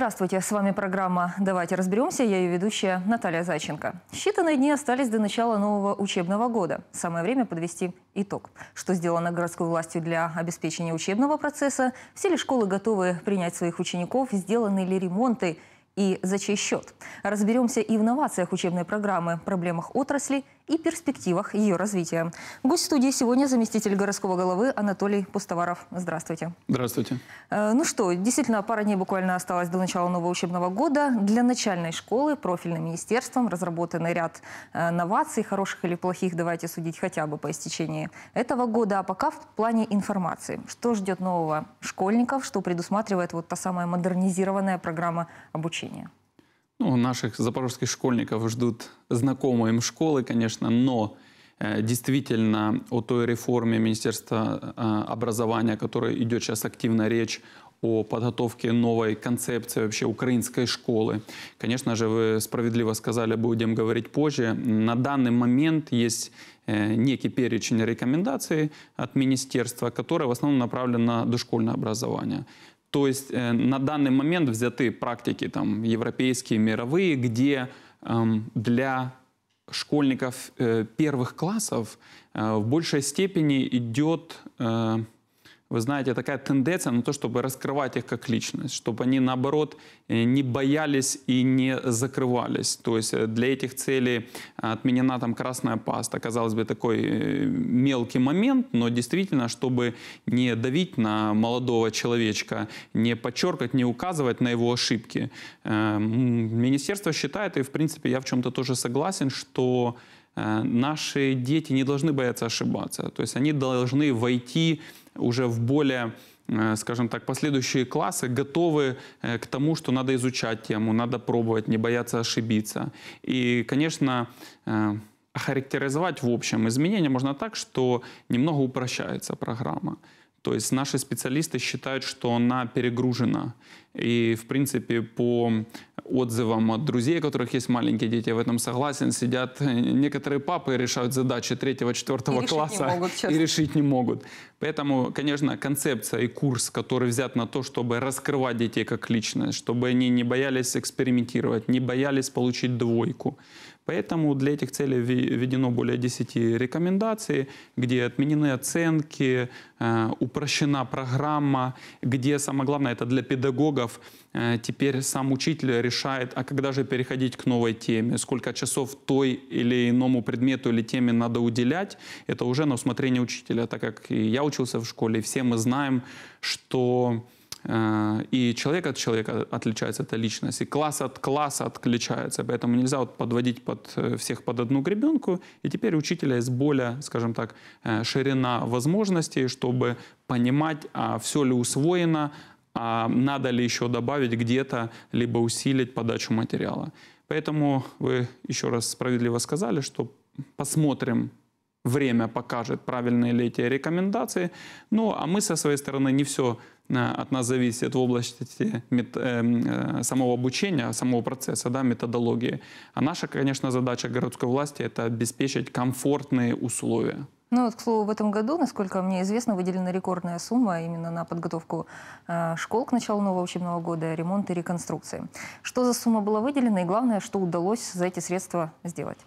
Здравствуйте, с вами программа «Давайте разберемся». Я ее ведущая Наталья Зайченко. Считанные дни остались до начала нового учебного года. Самое время подвести итог. Что сделано городской властью для обеспечения учебного процесса? Все ли школы готовы принять своих учеников? Сделаны ли ремонты? И за чей счет? Разберемся и в новациях учебной программы, проблемах отрасли – и перспективах ее развития. Гость студии сегодня заместитель городского головы Анатолий Пустоваров. Здравствуйте. Здравствуйте. Э, ну что, действительно, пара дней буквально осталось до начала нового учебного года. Для начальной школы профильным министерством разработан ряд э, новаций, хороших или плохих, давайте судить хотя бы по истечении этого года. А пока в плане информации. Что ждет нового школьников, что предусматривает вот та самая модернизированная программа обучения? Ну, наших запорожских школьников ждут знакомые им школы, конечно, но э, действительно о той реформе Министерства э, образования, которая идет сейчас активно речь, о подготовке новой концепции вообще украинской школы. Конечно же, вы справедливо сказали, будем говорить позже. На данный момент есть э, некий перечень рекомендаций от министерства, который в основном направлен на дошкольное образование. То есть э, на данный момент взяты практики там, европейские, мировые, где э, для школьников э, первых классов э, в большей степени идет... Э, вы знаете, такая тенденция на ну, то, чтобы раскрывать их как личность, чтобы они, наоборот, э, не боялись и не закрывались. То есть э, для этих целей э, отменена там красная паста. Казалось бы, такой мелкий момент, но действительно, чтобы не давить на молодого человечка, не подчеркивать, не указывать на его ошибки. Эм, министерство считает, и, в принципе, я в чем-то тоже согласен, что Э, наши дети не должны бояться ошибаться. То есть они должны войти уже в более э, скажем так, последующие классы готовы э, к тому, что надо изучать тему, надо пробовать, не бояться ошибиться. И, конечно, характеризовать в общем изменения можно так, что немного упрощается программа. То есть наши специалисты считают, что она перегружена. И, в принципе, по отзывам от друзей, у которых есть маленькие дети, я в этом согласен, сидят э, некоторые папы и решают задачи третьего-четвертого класса решить могут, и решить не могут. Поэтому, конечно, концепция и курс, который взят на то, чтобы раскрывать детей как личность, чтобы они не боялись экспериментировать, не боялись получить двойку, Поэтому для этих целей введено более 10 рекомендаций, где отменены оценки, э, упрощена программа, где самое главное это для педагогов э, теперь сам учитель решает, а когда же переходить к новой теме, сколько часов той или иному предмету или теме надо уделять, это уже на усмотрение учителя, так как и я учился в школе, и все мы знаем, что Э, и человек от человека отличается, это личность, и класс от класса отличается. Поэтому нельзя вот подводить под э, всех под одну гребенку. И теперь учителя есть более, скажем так, э, ширина возможностей, чтобы понимать, а все ли усвоено, а надо ли еще добавить где-то, либо усилить подачу материала. Поэтому вы еще раз справедливо сказали, что посмотрим, время покажет, правильные ли эти рекомендации. Ну, а мы со своей стороны не все Э, от нас зависит в области мет, эм, э, самого обучения, самого процесса, да, методологии. А наша, конечно, задача городской власти – это обеспечить комфортные условия. Ну вот, к слову, в этом году, насколько мне известно, выделена рекордная сумма именно на подготовку э, школ к началу нового учебного года, ремонт и реконструкции. Что за сумма была выделена и, главное, что удалось за эти средства сделать?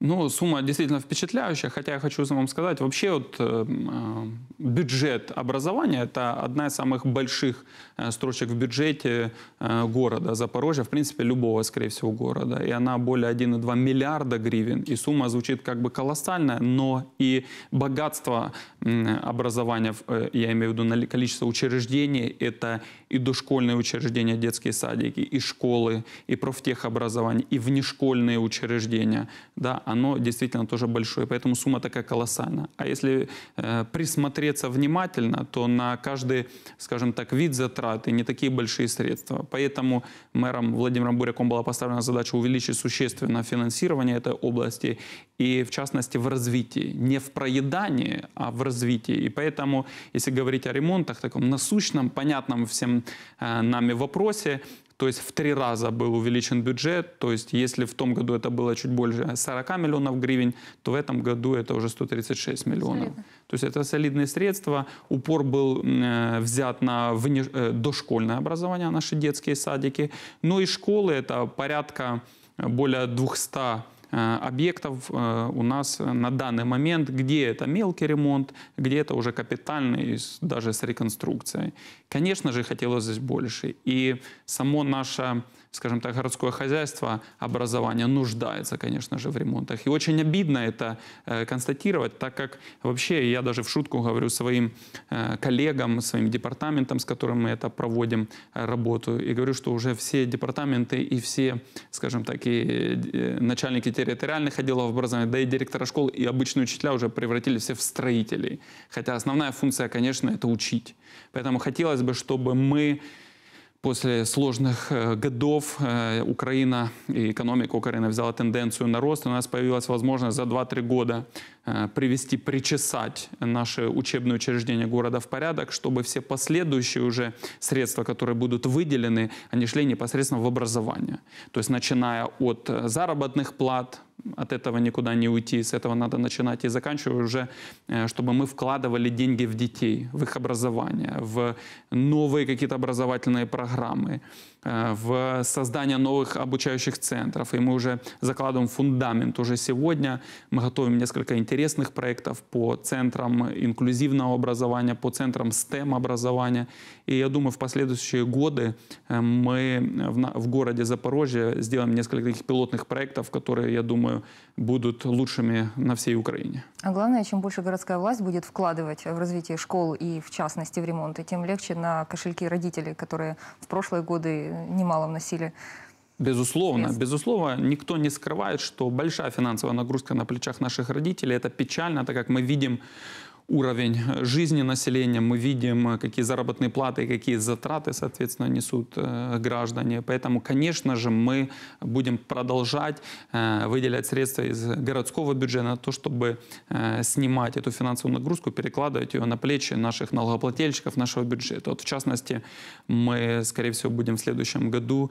Ну, сумма действительно впечатляющая, хотя я хочу вам сказать, вообще вот, э, э, бюджет образования – это одна из самых больших э, строчек в бюджете э, города Запорожья, в принципе, любого, скорее всего, города. И она более 1,2 миллиарда гривен. И сумма звучит как бы колоссальная, но и богатство э, образования, э, я имею в виду количество учреждений, это и дошкольные учреждения, детские садики, и школы, и профтехобразование, и внешкольные учреждения, да, оно действительно тоже большое, поэтому сумма такая колоссальная. А если э, присмотреться внимательно, то на каждый, скажем так, вид затраты не такие большие средства. Поэтому мэром Владимиром Буряком была поставлена задача увеличить существенно финансирование этой области, и в частности в развитии, не в проедании, а в развитии. И поэтому, если говорить о ремонтах, таком насущном, понятном всем Э, нами вопросе, то есть в три раза был увеличен бюджет, то есть если в том году это было чуть больше 40 миллионов гривен, то в этом году это уже 136 миллионов. Солидно. То есть это солидные средства. Упор был э, взят на вне, э, дошкольное образование, наши детские садики. но ну и школы, это порядка более 200 Э, объектов э, у нас на данный момент, где это мелкий ремонт, где это уже капитальный, даже с реконструкцией. Конечно же, хотелось здесь больше. И само наше скажем так, городское хозяйство, образование нуждается, конечно же, в ремонтах. И очень обидно это э, констатировать, так как вообще я даже в шутку говорю своим э, коллегам, своим департаментам, с которыми мы это проводим э, работу, и говорю, что уже все департаменты и все, скажем так, и начальники территориальных отделов образования, да и директора школ, и обычные учителя уже превратились все в строителей. Хотя основная функция, конечно, это учить. Поэтому хотелось бы, чтобы мы После сложных э, годов э, Украина и экономика Украины взяла тенденцию на рост. У нас появилась возможность за 2-3 года Э, привести, причесать наше учебное учреждение города в порядок, чтобы все последующие уже средства, которые будут выделены, они шли непосредственно в образование. То есть начиная от э, заработных плат, от этого никуда не уйти, с этого надо начинать и заканчивая уже, э, чтобы мы вкладывали деньги в детей, в их образование, в новые какие-то образовательные программы. Э, в создание новых обучающих центров. И мы уже закладываем фундамент. Уже сегодня мы готовим несколько интересных проектов по центрам инклюзивного образования, по центрам STEM образования. И я думаю, в последующие годы э, мы э, в городе Запорожье сделаем несколько таких пилотных проектов, которые, я думаю, будут лучшими на всей Украине. А главное, чем больше городская власть будет вкладывать в развитие школ и, в частности, в ремонт, тем легче на кошельки родителей, которые в прошлые годы немало вносили. Безусловно, средств. безусловно, никто не скрывает, что большая финансовая нагрузка на плечах наших родителей. Это печально, так как мы видим уровень жизни населения, мы видим, э, какие заработные платы, какие затраты, соответственно, несут э, граждане. Поэтому, конечно же, мы будем продолжать э, выделять средства из городского бюджета на то, чтобы снимать эту финансовую нагрузку, перекладывать ее на плечи наших налогоплательщиков, нашего бюджета. Вот, в частности, мы, скорее всего, будем в следующем году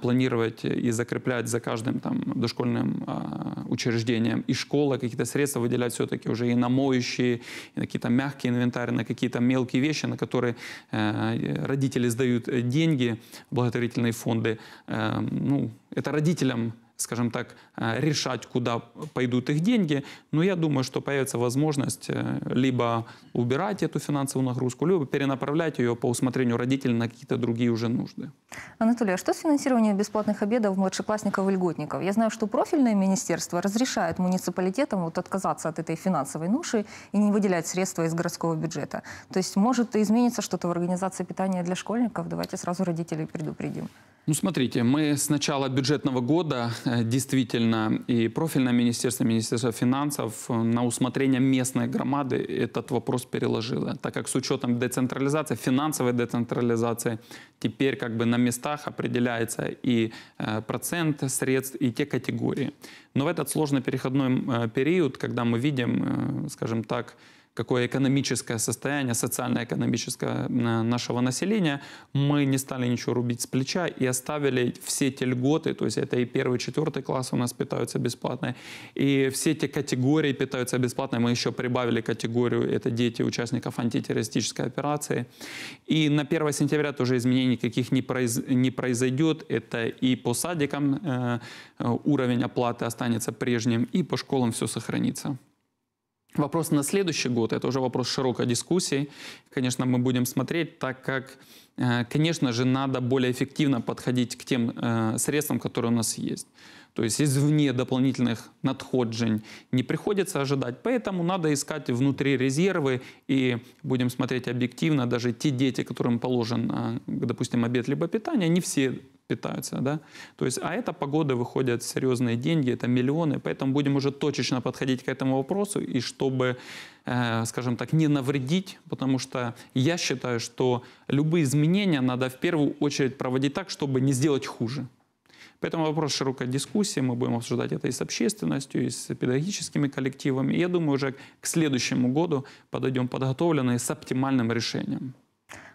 планировать и закреплять за каждым там, дошкольным а, учреждением и школы какие-то средства выделять все-таки уже и на моющие, на какие-то мягкие инвентарь, на какие-то мелкие вещи, на которые э, родители сдают деньги, благотворительные фонды. Э, ну, это родителям скажем так, э, решать, куда пойдут их деньги. Но я думаю, что появится возможность э, либо убирать эту финансовую нагрузку, либо перенаправлять ее по усмотрению родителей на какие-то другие уже нужды. Анатолий, а что с финансированием бесплатных обедов младшеклассников и льготников? Я знаю, что профильное министерство разрешает муниципалитетам вот отказаться от этой финансовой нуши и не выделять средства из городского бюджета. То есть может измениться что-то в организации питания для школьников? Давайте сразу родителей предупредим. Ну, смотрите, мы с начала бюджетного года э, действительно и профильное министерство, Министерство финансов э, на усмотрение местной громады этот вопрос переложило, так как с учетом децентрализации, финансовой децентрализации, теперь как бы на местах определяется и э, процент средств, и те категории. Но в этот сложный переходной период, когда мы видим, скажем так, какое экономическое состояние, социально-экономическое э, нашего населения, мы не стали ничего рубить с плеча и оставили все те льготы, то есть это и первый, четвертый класс у нас питаются бесплатно, и все те категории питаются бесплатно, мы еще прибавили категорию, это дети участников антитеррористической операции. И на 1 сентября тоже изменений каких не, произ... не произойдет, это и по садикам э, э уровень оплаты останется прежним, и по школам все сохранится. Вопрос на следующий год, это уже вопрос широкой дискуссии. Конечно, мы будем смотреть, так как, э, конечно же, надо более эффективно подходить к тем э, средствам, которые у нас есть. То есть извне дополнительных надходжень не приходится ожидать, поэтому надо искать внутри резервы и будем смотреть объективно, даже те дети, которым положен, э, допустим, обед либо питание, не все питаются. Да? То есть, а это погода выходят серьезные деньги, это миллионы, поэтому будем уже точечно подходить к этому вопросу, и чтобы, э, скажем так, не навредить, потому что я считаю, что любые изменения надо в первую очередь проводить так, чтобы не сделать хуже. Поэтому вопрос широкой дискуссии, мы будем обсуждать это и с общественностью, и с педагогическими коллективами. И я думаю, уже к следующему году подойдем подготовленные с оптимальным решением.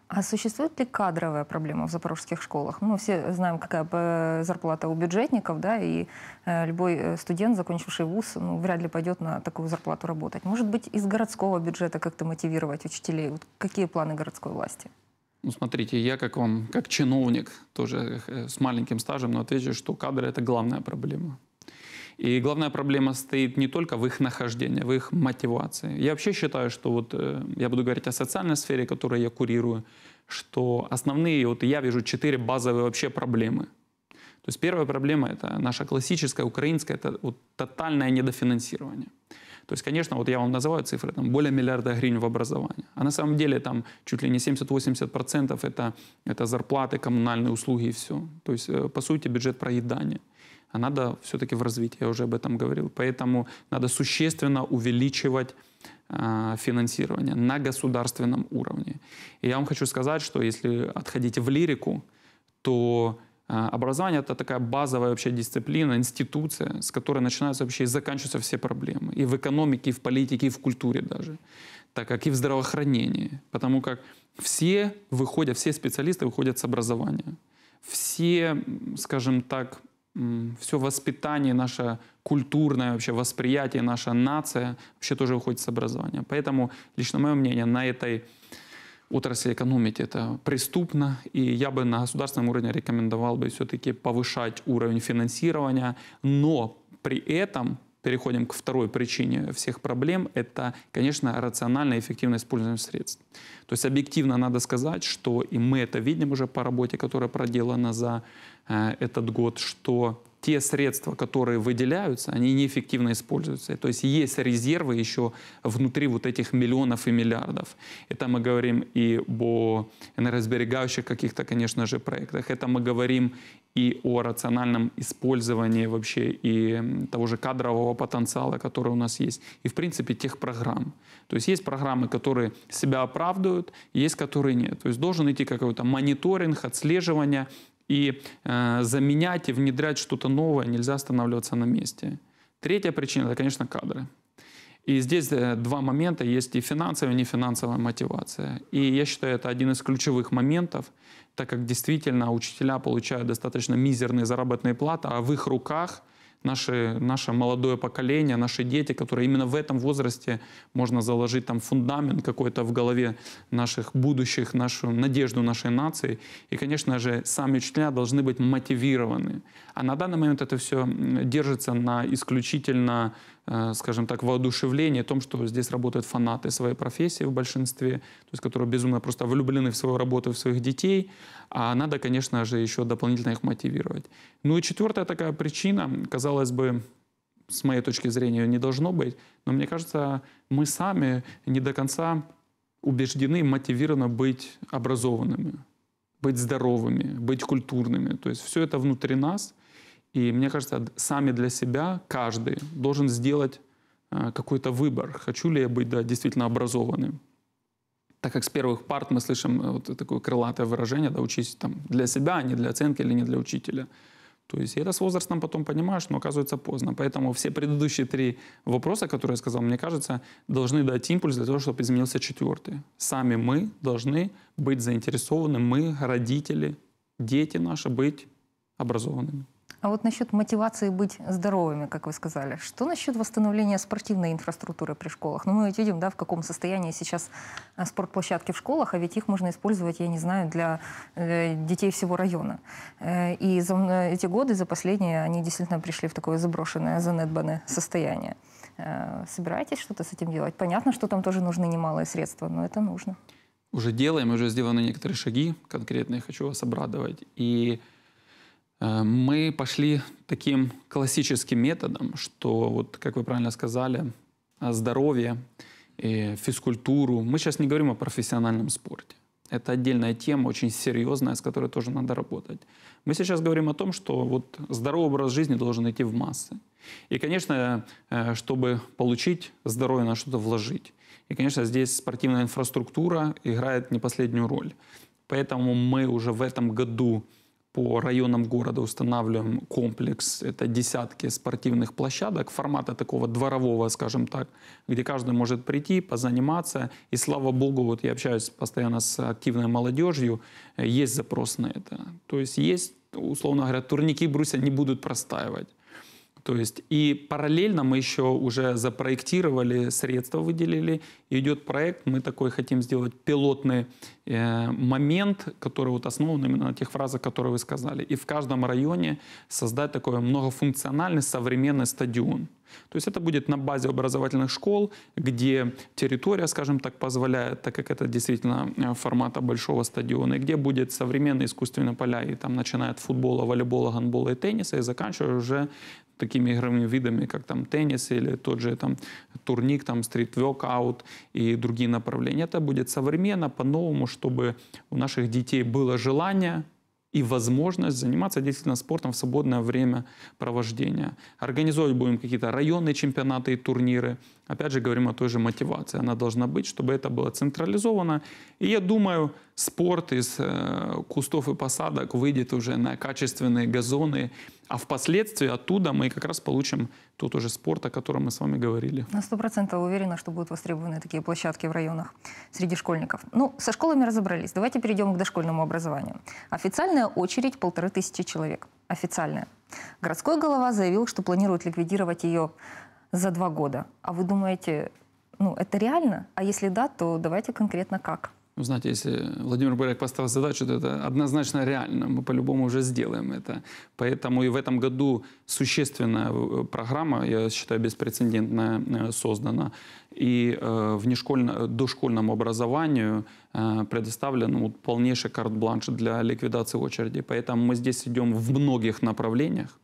А существует ли кадровая проблема в запорожских школах? Ну, мы все знаем, какая э, зарплата у бюджетников, да, и э, любой э, студент, закончивший вуз, ну, вряд ли пойдет на такую зарплату работать. Может быть, из городского бюджета как-то мотивировать учителей? Вот какие планы городской власти? Ну, смотрите, я как вам, как чиновник, тоже с маленьким стажем, но отвечу, что кадры – это главная проблема. И главная проблема стоит не только в их нахождении, в их мотивации. Я вообще считаю, что вот э, я буду говорить о социальной сфере, которую я курирую, что основные, вот я вижу четыре базовые вообще проблемы. То есть первая проблема – это наша классическая, украинская, это вот тотальное недофинансирование. То есть, конечно, вот я вам называю цифры, там более миллиарда гривен в образование. А на самом деле там чуть ли не 70-80% это, это зарплаты, коммунальные услуги и все. То есть, э, по сути, бюджет проедания а надо все-таки в развитии, я уже об этом говорил. Поэтому надо существенно увеличивать э, финансирование на государственном уровне. И я вам хочу сказать, что если отходить в лирику, то э, образование – это такая базовая вообще дисциплина, институция, с которой начинаются вообще и заканчиваются все проблемы. И в экономике, и в политике, и в культуре даже. Так как и в здравоохранении. Потому как все выходят, все специалисты выходят с образования. Все, скажем так, все воспитание, наше культурное вообще восприятие, наша нация вообще тоже уходит с образования. Поэтому, лично мое мнение, на этой отрасли экономить это преступно, и я бы на государственном уровне рекомендовал бы все-таки повышать уровень финансирования, но при этом переходим к второй причине всех проблем, это, конечно, рациональное и эффективное использование средств. То есть объективно надо сказать, что, и мы это видим уже по работе, которая проделана за э, этот год, что те средства, которые выделяются, они неэффективно используются. То есть есть резервы еще внутри вот этих миллионов и миллиардов. Это мы говорим и о энергосберегающих каких-то, конечно же, проектах. Это мы говорим и о рациональном использовании вообще и того же кадрового потенциала, который у нас есть. И, в принципе, тех программ. То есть есть программы, которые себя оправдывают, есть, которые нет. То есть должен идти какой-то мониторинг, отслеживание, и э, заменять и внедрять что-то новое нельзя останавливаться на месте. Третья причина – это, конечно, кадры. И здесь э, два момента. Есть и финансовая, и нефинансовая мотивация. И я считаю, это один из ключевых моментов, так как действительно учителя получают достаточно мизерные заработные платы, а в их руках – наши, наше молодое поколение, наши дети, которые именно в этом возрасте можно заложить там фундамент какой-то в голове наших будущих, нашу надежду нашей нации. И, конечно же, сами учителя должны быть мотивированы. А на данный момент это все держится на исключительно Э, скажем так, воодушевление о том, что здесь работают фанаты своей профессии в большинстве, то есть которые безумно просто влюблены в свою работу, в своих детей, а надо, конечно же, еще дополнительно их мотивировать. Ну и четвертая такая причина, казалось бы, с моей точки зрения, не должно быть, но мне кажется, мы сами не до конца убеждены, мотивированы быть образованными, быть здоровыми, быть культурными. То есть все это внутри нас — и мне кажется, сами для себя каждый должен сделать э, какой-то выбор, хочу ли я быть да, действительно образованным. Так как с первых парт мы слышим э, вот такое крылатое выражение, да, учись там для себя, а не для оценки или не для учителя. То есть это с возрастом потом понимаешь, но оказывается поздно. Поэтому все предыдущие три вопроса, которые я сказал, мне кажется, должны дать импульс для того, чтобы изменился четвертый. Сами мы должны быть заинтересованы, мы, родители, дети наши, быть образованными. А вот насчет мотивации быть здоровыми, как вы сказали, что насчет восстановления спортивной инфраструктуры при школах? Ну, мы ведь видим, да, в каком состоянии сейчас а, спортплощадки в школах, а ведь их можно использовать, я не знаю, для э, детей всего района. Э, и за э, эти годы, за последние, они действительно пришли в такое заброшенное, занедбанное состояние. Собираетесь что-то с этим делать? Понятно, что там тоже нужны немалые средства, но это нужно. Уже делаем, уже сделаны некоторые шаги конкретные, хочу вас обрадовать. И Э, мы пошли таким классическим методом, что, вот, как вы правильно сказали, э, здоровье, физкультуру. Мы сейчас не говорим о профессиональном спорте. Это отдельная тема, очень серьезная, с которой тоже надо работать. Мы сейчас говорим о том, что вот здоровый образ жизни должен идти в массы. И, конечно, э, чтобы получить здоровье, надо что-то вложить. И, конечно, здесь спортивная инфраструктура играет не последнюю роль. Поэтому мы уже в этом году по районам города устанавливаем комплекс. Это десятки спортивных площадок формата такого дворового, скажем так, где каждый может прийти, позаниматься. И слава богу, вот я общаюсь постоянно с активной молодежью, э, есть запрос на это. То есть есть, условно говоря, турники брусья не будут простаивать. То есть и параллельно мы еще уже запроектировали, средства выделили, идет проект, мы такой хотим сделать пилотный э, момент, который вот основан именно на тех фразах, которые вы сказали. И в каждом районе создать такой многофункциональный современный стадион. То есть это будет на базе образовательных школ, где территория, скажем так, позволяет, так как это действительно э, формата большого стадиона, и где будет современные искусственные поля, и там начинает футбола, волейбола, гандбола и тенниса, и заканчивая уже такими игровыми видами, как там теннис или тот же там турник, там стрит-вёкаут и другие направления. Это будет современно, по-новому, чтобы у наших детей было желание и возможность заниматься действительно спортом в свободное время провождения. Организовывать будем какие-то районные чемпионаты и турниры. Опять же, говорим о той же мотивации. Она должна быть, чтобы это было централизовано. И я думаю, спорт из э, кустов и посадок выйдет уже на качественные газоны – а впоследствии оттуда мы как раз получим тот уже спорт, о котором мы с вами говорили. На сто процентов уверена, что будут востребованы такие площадки в районах среди школьников. Ну, со школами разобрались. Давайте перейдем к дошкольному образованию. Официальная очередь полторы тысячи человек. Официальная. Городской голова заявил, что планирует ликвидировать ее за два года. А вы думаете, ну, это реально? А если да, то давайте конкретно как? Ну, знаете, если Владимир Буряк поставил задачу, то это однозначно реально. Мы по-любому уже сделаем это. Поэтому и в этом году существенная э, программа, я считаю, беспрецедентная, э, создана. И э, внешкольно, дошкольному образованию э, предоставлен ну, полнейший карт-бланш для ликвидации очереди. Поэтому мы здесь идем в многих направлениях.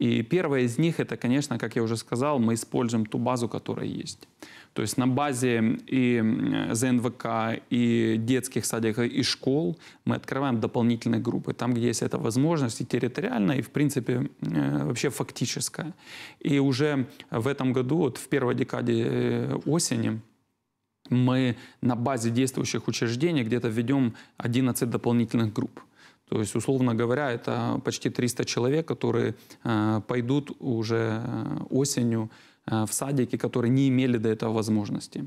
И первое из них, это, конечно, как я уже сказал, мы используем ту базу, которая есть. То есть на базе и э, ЗНВК, и детских садиков, и школ мы открываем дополнительные группы, там, где есть эта возможность и территориальная, и, в принципе, э, вообще фактическая. И уже в этом году, вот в первой декаде э, осени, мы на базе действующих учреждений где-то введем 11 дополнительных групп. То есть, условно говоря, это почти 300 человек, которые э, пойдут уже э, осенью э, в садики, которые не имели до этого возможности.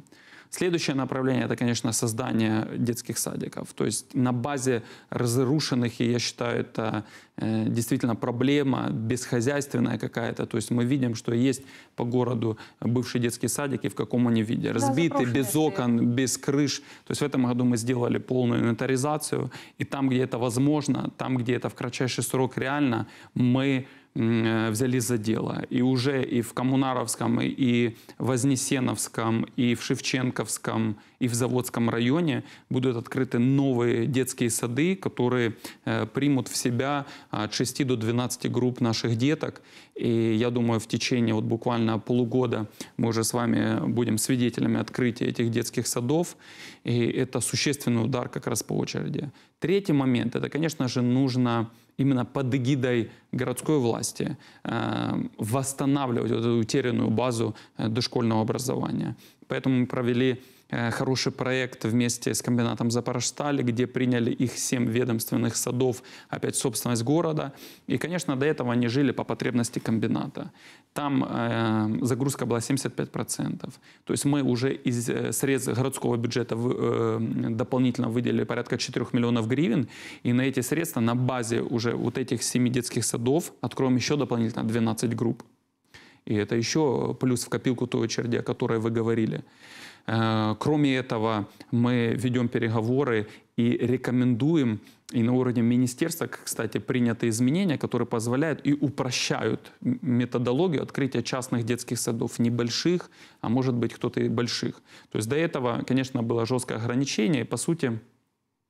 Следующее направление – это, конечно, создание детских садиков. То есть на базе разрушенных, и я считаю, это э, действительно проблема бесхозяйственная какая-то. То есть мы видим, что есть по городу бывшие детские садики, в каком они виде. Разбиты, да, без окон, без крыш. То есть в этом году мы сделали полную инвентаризацию. И там, где это возможно, там, где это в кратчайший срок реально, мы Э, взялись за дело. И уже и в Коммунаровском, и в Вознесеновском, и в Шевченковском, и в Заводском районе будут открыты новые детские сады, которые э, примут в себя а, от 6 до 12 групп наших деток. И я думаю, в течение вот буквально полугода мы уже с вами будем свидетелями открытия этих детских садов. И это существенный удар как раз по очереди. Третий момент – это, конечно же, нужно именно под эгидой городской власти эм, восстанавливать вот эту утерянную базу э, дошкольного образования. Поэтому мы провели Э, хороший проект вместе с комбинатом Запорожстали, где приняли их семь ведомственных садов, опять собственность города. И, конечно, до этого они жили по потребности комбината. Там э, загрузка была 75%. То есть мы уже из э, средств городского бюджета в, э, дополнительно выделили порядка 4 миллионов гривен. И на эти средства на базе уже вот этих семи детских садов откроем еще дополнительно 12 групп. И это еще плюс в копилку той очереди, о которой вы говорили. Э, кроме этого, мы ведем переговоры и рекомендуем, и на уровне министерства, кстати, приняты изменения, которые позволяют и упрощают методологию открытия частных детских садов, небольших, а может быть кто-то и больших. То есть до этого, конечно, было жесткое ограничение, и по сути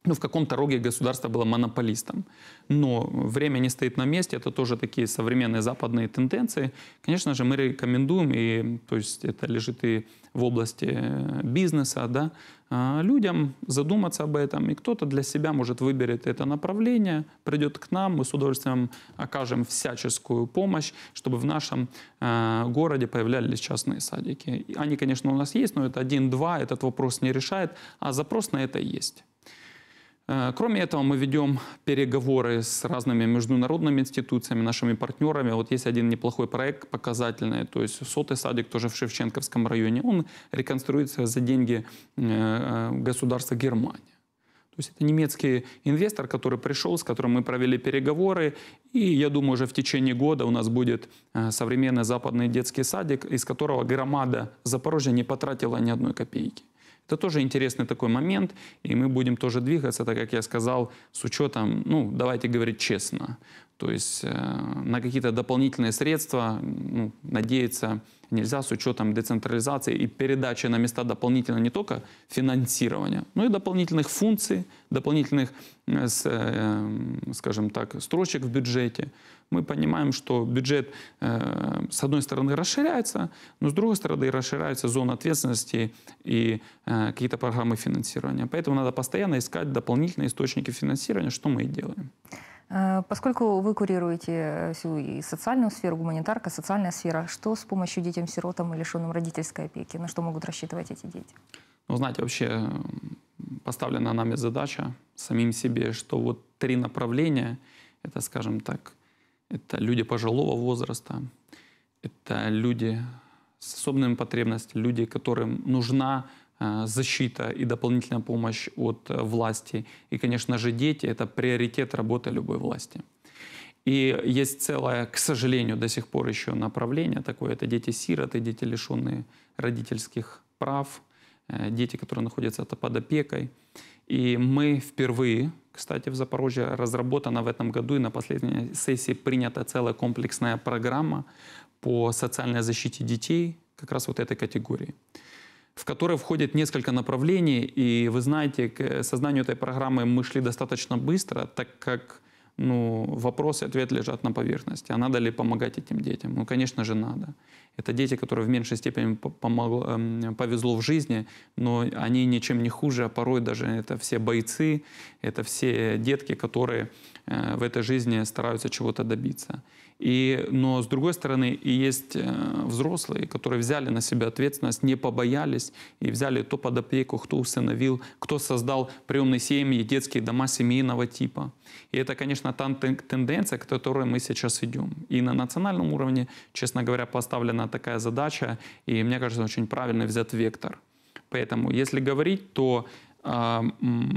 ну, в каком-то роге государство было монополистом. Но время не стоит на месте, это тоже такие современные западные тенденции. Конечно же, мы рекомендуем, и, то есть это лежит и в области э, бизнеса, да, а, людям задуматься об этом, и кто-то для себя, может, выберет это направление, придет к нам, мы с удовольствием окажем всяческую помощь, чтобы в нашем э, городе появлялись частные садики. Они, конечно, у нас есть, но это один-два, этот вопрос не решает, а запрос на это есть. Э, кроме этого, мы ведем переговоры с разными международными институциями, нашими партнерами. Вот есть один неплохой проект показательный, то есть сотый садик тоже в Шевченковском районе. Он реконструируется за деньги э, э, государства Германии. То есть это немецкий инвестор, который пришел, с которым мы провели переговоры. И я думаю, уже в течение года у нас будет современный западный детский садик, из которого громада Запорожья не потратила ни одной копейки. Это тоже интересный такой момент, и мы будем тоже двигаться, так как я сказал, с учетом, ну, давайте говорить честно, то есть э, на какие-то дополнительные средства ну, надеяться нельзя с учетом децентрализации и передачи на места дополнительно не только финансирования, но и дополнительных функций, дополнительных, э, э, скажем так, строчек в бюджете. Мы понимаем, что бюджет, с одной стороны, расширяется, но с другой стороны, расширяется зона ответственности и какие-то программы финансирования. Поэтому надо постоянно искать дополнительные источники финансирования, что мы и делаем. Э, поскольку вы курируете э, всю и социальную сферу, гуманитарка, социальная сфера, что с помощью детям-сиротам и лишенным родительской опеки? На что могут рассчитывать эти дети? Ну, знаете, вообще поставлена нами задача самим себе, что вот три направления, это, скажем так, это люди пожилого возраста, это люди с особыми потребностями, люди, которым нужна Э, защита и дополнительная помощь от э, власти. И, конечно же, дети – это приоритет работы любой власти. И есть целое, к сожалению, до сих пор еще направление такое. Это дети-сироты, дети, лишенные родительских прав, э, дети, которые находятся под опекой. И мы впервые, кстати, в Запорожье разработана в этом году и на последней сессии принята целая комплексная программа по социальной защите детей как раз вот этой категории в которой входит несколько направлений, и вы знаете, к созданию этой программы мы шли достаточно быстро, так как ну, вопрос и ответ лежат на поверхности. А надо ли помогать этим детям? Ну, конечно же, надо. Это дети, которые в меньшей степени помогло, эм, повезло в жизни, но они ничем не хуже, а порой даже это все бойцы, это все детки, которые э, в этой жизни стараются чего-то добиться. И, но с другой стороны, и есть э, взрослые, которые взяли на себя ответственность, не побоялись и взяли то под опеку, кто усыновил, кто создал приемные семьи, детские дома семейного типа. И это, конечно, та тенденция, к которой мы сейчас идем. И на национальном уровне, честно говоря, поставлена такая задача, и мне кажется, очень правильно взят вектор. Поэтому, если говорить, то а,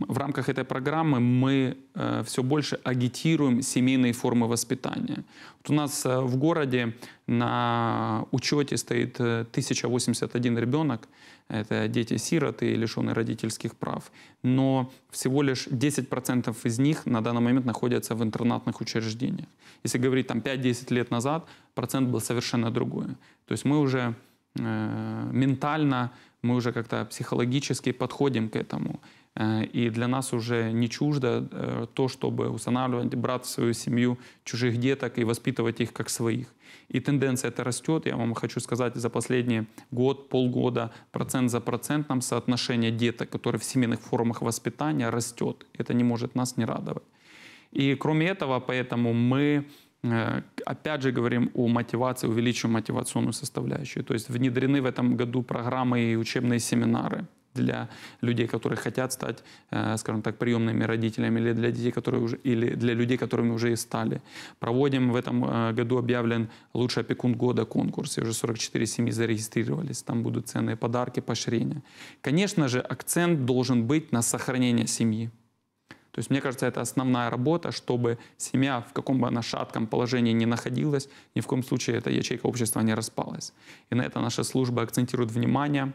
в рамках этой программы мы э, все больше агитируем семейные формы воспитания. Вот у нас э, в городе на учете стоит 1081 э, ребенок, это дети-сироты и лишенные родительских прав, но всего лишь 10% из них на данный момент находятся в интернатных учреждениях. Если говорить там 5-10 лет назад, процент был совершенно другой. То есть мы уже ментально мы уже как-то психологически подходим к этому. Э, и для нас уже не чуждо э, то, чтобы устанавливать, брать в свою семью чужих деток и воспитывать их как своих. И тенденция это растет. Я вам хочу сказать, за последний год, полгода процент за процентом соотношение деток, которые в семейных формах воспитания, растет. Это не может нас не радовать. И кроме этого, поэтому мы Э, опять же говорим о мотивации, увеличиваем мотивационную составляющую. То есть внедрены в этом году программы и учебные семинары для людей, которые хотят стать, э, скажем так, приемными родителями, или для детей, которые уже, или для людей, которыми уже и стали. Проводим в этом э, году объявлен лучший опекун года конкурс, и уже 44 семьи зарегистрировались, там будут ценные подарки, поощрения. Конечно же, акцент должен быть на сохранение семьи. То есть, мне кажется, это основная работа, чтобы семья, в каком бы она шатком положении не находилась, ни в коем случае эта ячейка общества не распалась. И на это наши службы акцентируют внимание,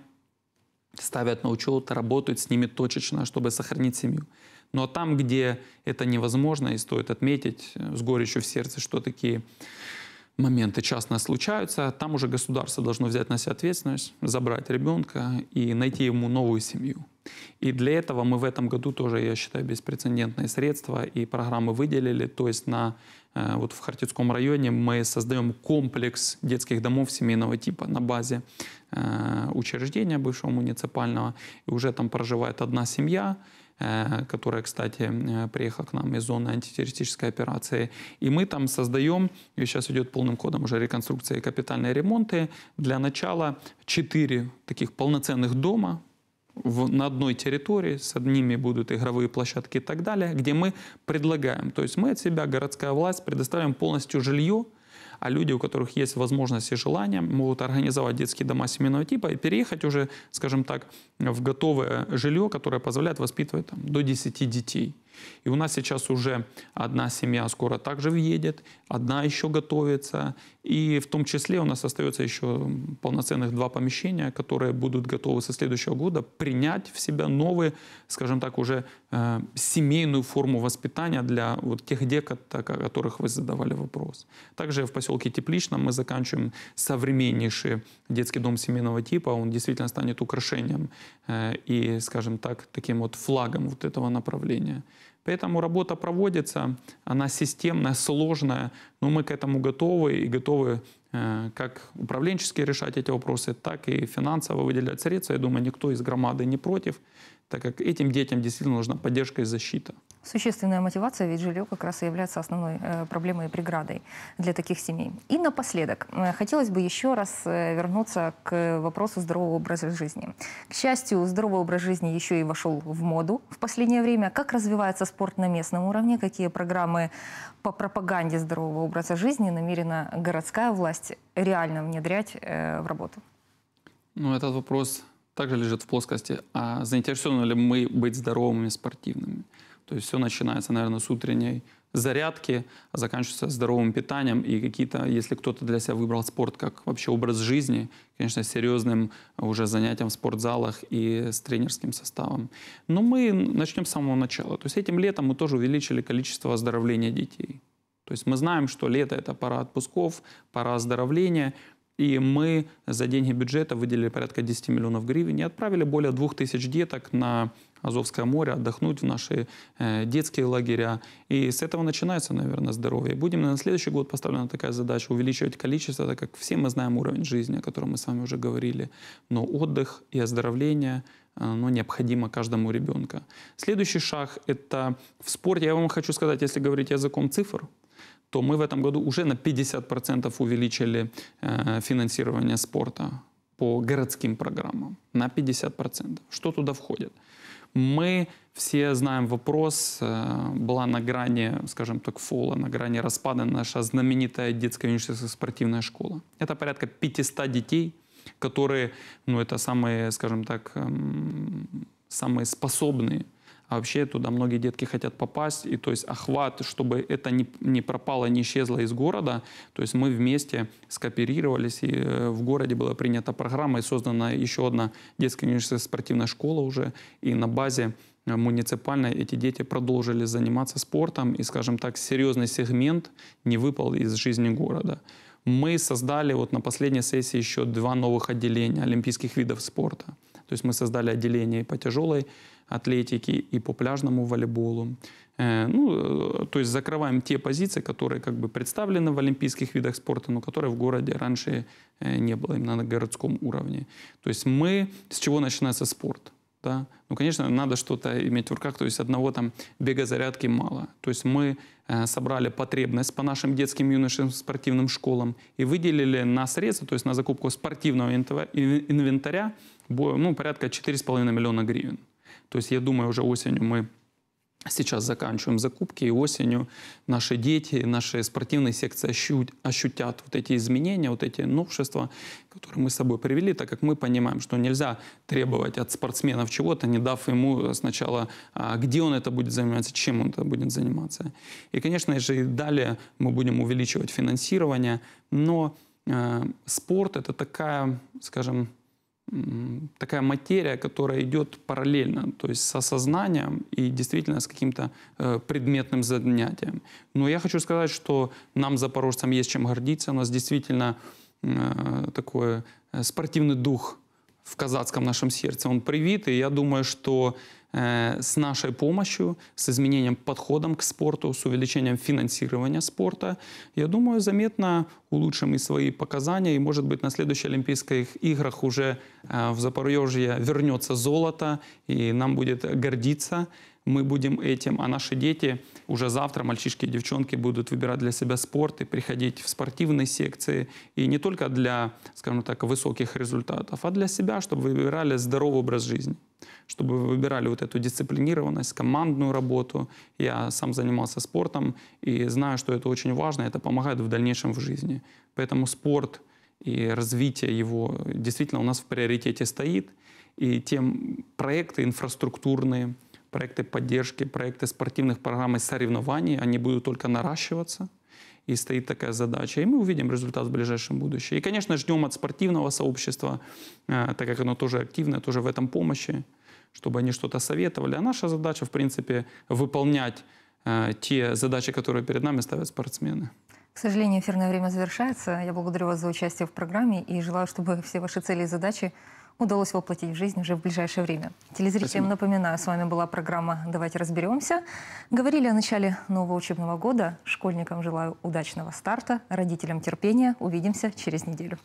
ставят на учет, работают с ними точечно, чтобы сохранить семью. Но ну, а там, где это невозможно, и стоит отметить э, с горечью в сердце, что такие моменты часто случаются, там уже государство должно взять на себя ответственность, забрать ребенка и найти ему новую семью. И для этого мы в этом году тоже, я считаю, беспрецедентные средства и программы выделили. То есть на, э, вот в Хартицком районе мы создаем комплекс детских домов семейного типа на базе э, учреждения бывшего муниципального. И уже там проживает одна семья, э, которая, кстати, приехала к нам из зоны антитеррористической операции. И мы там создаем, и сейчас идет полным ходом уже реконструкция и капитальные ремонты, для начала четыре таких полноценных дома, в, на одной территории, с одними будут игровые площадки и так далее, где мы предлагаем. То есть мы от себя, городская власть, предоставим полностью жилье, а люди, у которых есть возможность и желание, могут организовать детские дома семейного типа и переехать уже, скажем так, в готовое жилье, которое позволяет воспитывать там, до 10 детей. И у нас сейчас уже одна семья скоро также въедет, одна еще готовится. И в том числе у нас остается еще полноценных два помещения, которые будут готовы со следующего года принять в себя новые, скажем так, уже э, семейную форму воспитания для вот тех дек, о которых вы задавали вопрос. Также в поселке Тепличном мы заканчиваем современнейший детский дом семейного типа. Он действительно станет украшением э, и, скажем так, таким вот флагом вот этого направления. Поэтому работа проводится, она системная, сложная, но мы к этому готовы и готовы э, как управленчески решать эти вопросы, так и финансово выделять средства. Я думаю, никто из громады не против так как этим детям действительно нужна поддержка и защита. Существенная мотивация, ведь жилье как раз и является основной э, проблемой и преградой для таких семей. И напоследок, э, хотелось бы еще раз э, вернуться к вопросу здорового образа жизни. К счастью, здоровый образ жизни еще и вошел в моду в последнее время. Как развивается спорт на местном уровне? Какие программы по пропаганде здорового образа жизни намерена городская власть реально внедрять в работу? Ну, этот вопрос также лежит в плоскости, а заинтересованы ли мы быть здоровыми, спортивными. То есть все начинается, наверное, с утренней зарядки, а заканчивается здоровым питанием и какие-то, если кто-то для себя выбрал спорт как вообще образ жизни, конечно, серьезным уже занятием в спортзалах и с тренерским составом. Но мы начнем с самого начала. То есть этим летом мы тоже увеличили количество оздоровления детей. То есть мы знаем, что лето – это пора отпусков, пора оздоровления, и мы за деньги бюджета выделили порядка 10 миллионов гривен и отправили более 2000 деток на Азовское море, отдохнуть в наши э, детские лагеря. И с этого начинается, наверное, здоровье. Будем на следующий год поставлена такая задача увеличивать количество, так как все мы знаем уровень жизни, о котором мы с вами уже говорили. Но отдых и оздоровление – Э, но необходимо каждому ребенку. Следующий шаг – это в спорте, я вам хочу сказать, если говорить языком цифр, то мы в этом году уже на 50% увеличили э, финансирование спорта по городским программам. На 50%. Что туда входит? Мы все знаем вопрос, э, была на грани, скажем так, фола, на грани распада наша знаменитая детская университетская спортивная школа. Это порядка 500 детей – которые, ну, это самые, скажем так, эм, самые способные. А вообще туда многие детки хотят попасть. И то есть охват, чтобы это не, не пропало, не исчезло из города. То есть мы вместе скооперировались, и э, в городе была принята программа, и создана еще одна детская университетская спортивная школа уже. И на базе э, муниципальной эти дети продолжили заниматься спортом, и, скажем так, серьезный сегмент не выпал из жизни города. Мы создали вот на последней сессии еще два новых отделения олимпийских видов спорта. То есть мы создали отделение по тяжелой атлетике и по пляжному волейболу. Э, ну, э, то есть закрываем те позиции, которые как бы представлены в олимпийских видах спорта, но которые в городе раньше э, не было, именно на городском уровне. То есть мы... С чего начинается спорт? Да? Ну, конечно, надо что-то иметь в руках, то есть одного там бега зарядки мало. То есть мы э, собрали потребность по нашим детским юношеским спортивным школам и выделили на средства, то есть на закупку спортивного инвентаря, ну, порядка 4,5 миллиона гривен. То есть я думаю, уже осенью мы Сейчас заканчиваем закупки, и осенью наши дети, наши спортивные секции ощутят вот эти изменения, вот эти новшества, которые мы с собой привели, так как мы понимаем, что нельзя требовать от спортсменов чего-то, не дав ему сначала, а, где он это будет заниматься, чем он это будет заниматься. И, конечно же, и далее мы будем увеличивать финансирование, но э, спорт — это такая, скажем, такая материя, которая идет параллельно, то есть с осознанием и действительно с каким-то э, предметным занятием. Но я хочу сказать, что нам, запорожцам, есть чем гордиться. У нас действительно э, такой э, спортивный дух в казацком нашем сердце, он привит. И я думаю, что э, с нашей помощью, с изменением подходом к спорту, с увеличением финансирования спорта, я думаю, заметно улучшим и свои показания. И, может быть, на следующих Олимпийских играх уже э, в Запорожье вернется золото, и нам будет гордиться мы будем этим, а наши дети уже завтра, мальчишки и девчонки, будут выбирать для себя спорт и приходить в спортивные секции. И не только для, скажем так, высоких результатов, а для себя, чтобы выбирали здоровый образ жизни чтобы выбирали вот эту дисциплинированность, командную работу. Я сам занимался спортом и знаю, что это очень важно, это помогает в дальнейшем в жизни. Поэтому спорт и развитие его действительно у нас в приоритете стоит. И тем проекты инфраструктурные, проекты поддержки, проекты спортивных программ и соревнований, они будут только наращиваться. И стоит такая задача. И мы увидим результат в ближайшем будущем. И, конечно, ждем от спортивного сообщества, э, так как оно тоже активное, тоже в этом помощи, чтобы они что-то советовали. А наша задача, в принципе, выполнять э, те задачи, которые перед нами ставят спортсмены. К сожалению, эфирное время завершается. Я благодарю вас за участие в программе и желаю, чтобы все ваши цели и задачи удалось воплотить в жизнь уже в ближайшее время. Телезрителям Спасибо. напоминаю, с вами была программа «Давайте разберемся». Говорили о начале нового учебного года. Школьникам желаю удачного старта, родителям терпения. Увидимся через неделю.